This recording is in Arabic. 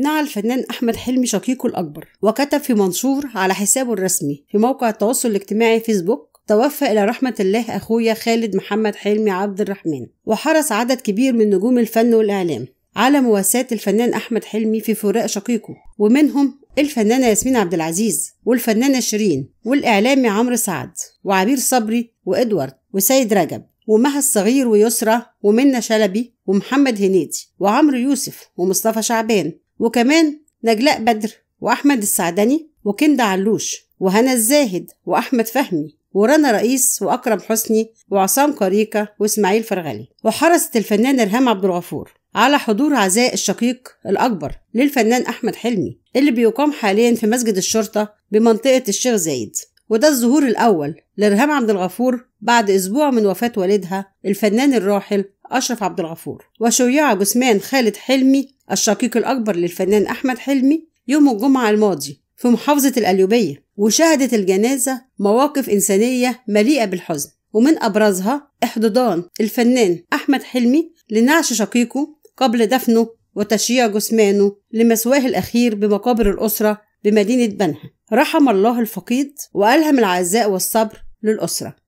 نعى الفنان أحمد حلمي شقيقه الأكبر وكتب في منشور على حسابه الرسمي في موقع التواصل الاجتماعي فيسبوك توفى إلى رحمة الله أخويا خالد محمد حلمي عبد الرحمن وحرص عدد كبير من نجوم الفن والإعلام على مواساة الفنان أحمد حلمي في فراق شقيقه ومنهم الفنانة ياسمين عبد العزيز والفنانة شيرين والإعلامي عمرو سعد وعبير صبري وإدوارد وسيد رجب ومها الصغير ويسرى ومنى شلبي ومحمد هنيدي وعمرو يوسف ومصطفى شعبان وكمان نجلاء بدر وأحمد السعدني وكندا علوش وهنا الزاهد وأحمد فهمي ورنا رئيس وأكرم حسني وعصام كاريكا وإسماعيل فرغلي وحرصت الفنان إرهام عبد الغفور على حضور عزاء الشقيق الأكبر للفنان أحمد حلمي اللي بيقام حاليا في مسجد الشرطة بمنطقة الشيخ زايد وده الظهور الأول لإرهام عبد الغفور بعد أسبوع من وفاة والدها الفنان الراحل أشرف عبد الغفور وشيع جثمان خالد حلمي الشقيق الأكبر للفنان أحمد حلمي يوم الجمعة الماضي في محافظة الأليوبية وشهدت الجنازة مواقف إنسانية مليئة بالحزن ومن أبرزها احتضان الفنان أحمد حلمي لنعش شقيقه قبل دفنه وتشييع جثمانه لمسواه الأخير بمقابر الأسرة بمدينة بنها رحم الله الفقيد وألهم العزاء والصبر للأسرة